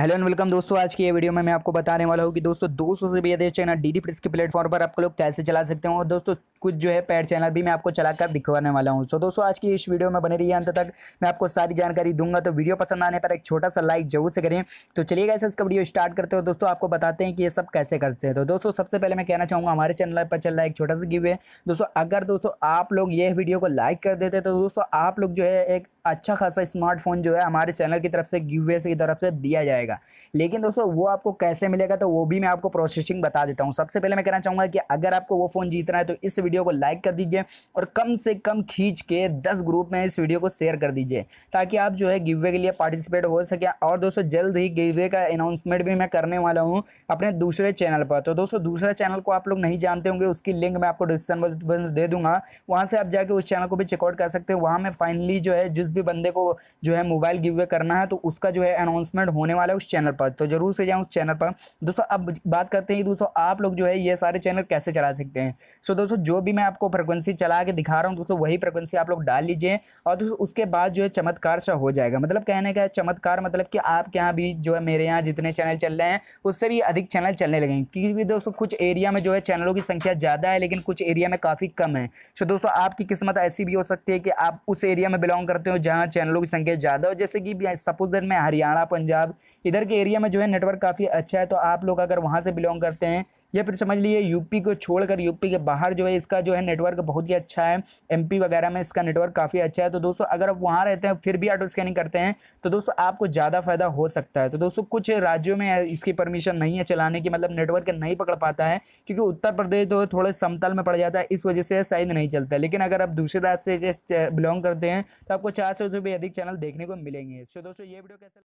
hello and welcome दोस्तों आज की ये वीडियो में मैं आपको बताने वाला हूँ कि दोस्तों सौ से भी अधिक चैनल डी डी के प्लेटफॉर्म पर आप लोग कैसे चला सकते हो और दोस्तों कुछ जो है पैड चैनल भी मैं आपको चलाकर दिखवाने वाला हूँ सो so, दोस्तों आज की इस वीडियो में बने रहिए अंत तक मैं आपको सारी जानकारी दूंगा तो वीडियो पसंद आने पर एक छोटा सा लाइक जरूर से करें तो चलिए कैसे इसका वीडियो स्टार्ट करते हो दोस्तों आपको बताते हैं कि ये सब कैसे करते हैं तो दोस्तों सबसे पहले मैं कहना चाहूँगा हमारे चैनल पर चल रहा है एक छोटा सा गिव है दोस्तों अगर दोस्तों आप लोग ये वीडियो को लाइक कर देते तो दोस्तों आप लोग जो है एक अच्छा खासा स्मार्टफोन जो है हमारे चैनल की तरफ से गिवे की तरफ से दिया जाएगा लेकिन दोस्तों वो आपको कैसे मिलेगा तो वो भी मैं आपको प्रोसेसिंग बता देता हूँ सबसे पहले मैं कहना चाहूँगा कि अगर आपको वो फ़ोन जीतना है तो इस वीडियो को लाइक कर दीजिए और कम से कम खींच के दस ग्रुप में इस वीडियो को शेयर कर दीजिए ताकि आप जो है गिवे के लिए पार्टिसिपेट हो सके और दोस्तों जल्द ही गिवे का अनाउंसमेंट भी मैं करने वाला हूँ अपने दूसरे चैनल पर तो दोस्तों दूसरे चैनल को आप लोग नहीं जानते होंगे उसकी लिंक मैं आपको डिस्क्रिप्शन दे दूँगा वहाँ से आप जाके उस चैनल को भी चेकआउट कर सकते हैं वहाँ मैं फाइनली जो है जिस जिस भी बंदे को जो है मोबाइल गिवे करना है तो उसका जो है अनाउंसमेंट होने वाला है उस चैनल पर तो जरूर से जाएँ उस चैनल पर दोस्तों अब बात करते हैं दोस्तों आप लोग जो है ये सारे चैनल कैसे चला सकते हैं सो दोस्तों जो भी मैं आपको फ्रिक्वेंसी चला के दिखा रहा हूँ दोस्तों वही फ्रिक्वेंसी आप लोग डाल लीजिए और दोस्तों उसके बाद जो है चमत्कार सा हो जाएगा मतलब कहने का चमत्कार मतलब कि आपके यहाँ भी जो है मेरे यहाँ जितने चैनल चल रहे हैं उससे भी अधिक चैनल चलने लगेंगे क्योंकि दोस्तों कुछ एरिया में जो है चैनलों की संख्या ज़्यादा है लेकिन कुछ एरिया में काफ़ी कम है सो दोस्तों आपकी किस्मत ऐसी भी हो सकती है कि आप उस एरिया में बिलोंग करते हो जहाँ चैनलों की संख्या ज़्यादा हो जैसे कि सपोज दैट मैं हरियाणा पंजाब इधर के एरिया में जो है नेटवर्क काफ़ी अच्छा है तो आप लोग अगर वहाँ से बिलोंग करते हैं या फिर समझ लीजिए यूपी को छोड़कर यूपी के बाहर जो है इसका जो है नेटवर्क बहुत ही अच्छा है एमपी वगैरह में इसका नेटवर्क काफ़ी अच्छा है तो दोस्तों अगर आप वहाँ रहते हैं फिर भी ऑटो स्कैनिंग करते हैं तो दोस्तों आपको ज़्यादा फ़ायदा हो सकता है तो दोस्तों कुछ राज्यों में इसकी परमिशन नहीं है चलाने की मतलब नेटवर्क नहीं पकड़ पाता है क्योंकि उत्तर प्रदेश तो थोड़े समतल में पड़ जाता है इस वजह से शायद नहीं चलता लेकिन अगर आप दूसरे राज्य से बिलोंग करते हैं तो आपको चार पचास से भी अधिक चैनल देखने को मिलेंगे तो दोस्तों ये वीडियो कैसे